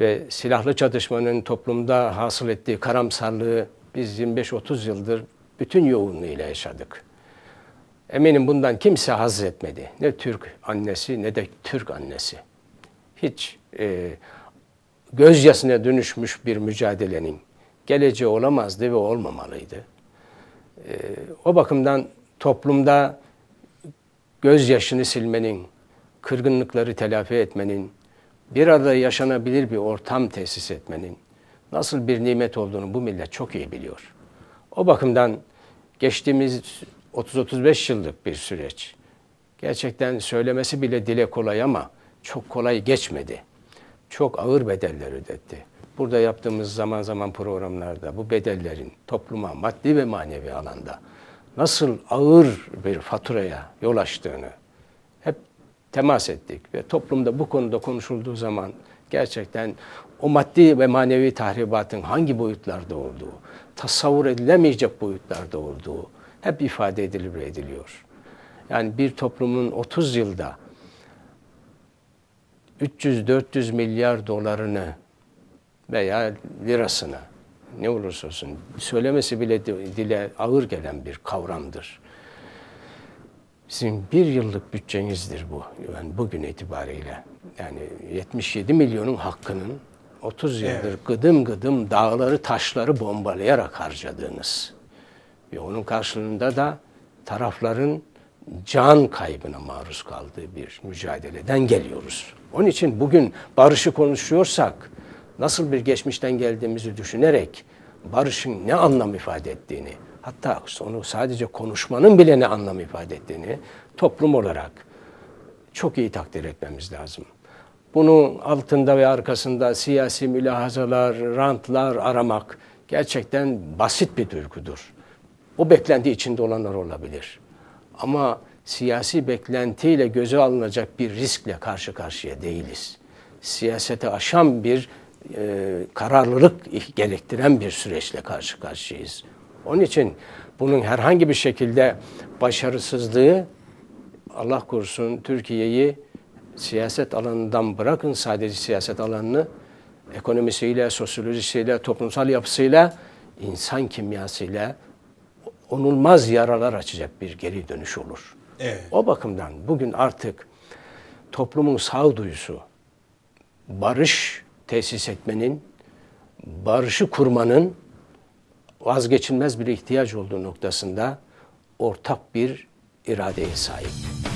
ve silahlı çatışmanın toplumda hasıl ettiği karamsarlığı biz 25-30 yıldır bütün yoğunluğuyla yaşadık. Eminim bundan kimse haz etmedi. Ne Türk annesi ne de Türk annesi. Hiç e, gözyasına dönüşmüş bir mücadelenin geleceği olamazdı ve olmamalıydı. E, o bakımdan toplumda gözyaşını silmenin, kırgınlıkları telafi etmenin, bir arada yaşanabilir bir ortam tesis etmenin nasıl bir nimet olduğunu bu millet çok iyi biliyor. O bakımdan geçtiğimiz 30-35 yıllık bir süreç. Gerçekten söylemesi bile dile kolay ama çok kolay geçmedi. Çok ağır bedeller ödetti. Burada yaptığımız zaman zaman programlarda bu bedellerin topluma maddi ve manevi alanda nasıl ağır bir faturaya yol açtığını hep temas ettik ve toplumda bu konuda konuşulduğu zaman gerçekten o maddi ve manevi tahribatın hangi boyutlarda olduğu, tasavvur edilemeyecek boyutlarda olduğu hep ifade edilip ediliyor. Yani bir toplumun 30 yılda 300-400 milyar dolarını veya lirasını ne olursa olsun söylemesi bile dile ağır gelen bir kavramdır. Sizin bir yıllık bütçenizdir bu. Yani bugün itibariyle. Yani 77 milyonun hakkının 30 yıldır evet. gıdım gıdım dağları taşları bombalayarak harcadığınız ve onun karşılığında da tarafların can kaybına maruz kaldığı bir mücadeleden geliyoruz. Onun için bugün barışı konuşuyorsak nasıl bir geçmişten geldiğimizi düşünerek barışın ne anlam ifade ettiğini, hatta onu sadece konuşmanın bile ne anlam ifade ettiğini toplum olarak çok iyi takdir etmemiz lazım. Bunun altında ve arkasında siyasi mülahazalar, rantlar aramak gerçekten basit bir duygudur. O beklenti içinde olanlar olabilir. Ama siyasi beklentiyle göze alınacak bir riskle karşı karşıya değiliz. Siyasete aşan bir e, kararlılık gerektiren bir süreçle karşı karşıyayız. Onun için bunun herhangi bir şekilde başarısızlığı Allah korusun Türkiye'yi siyaset alanından bırakın sadece siyaset alanını ekonomisiyle, sosyolojisiyle, toplumsal yapısıyla, insan kimyasıyla onulmaz yaralar açacak bir geri dönüş olur. Evet. O bakımdan bugün artık toplumun sağduyusu, barış tesis etmenin, barışı kurmanın vazgeçilmez bir ihtiyaç olduğu noktasında ortak bir iradeye sahip.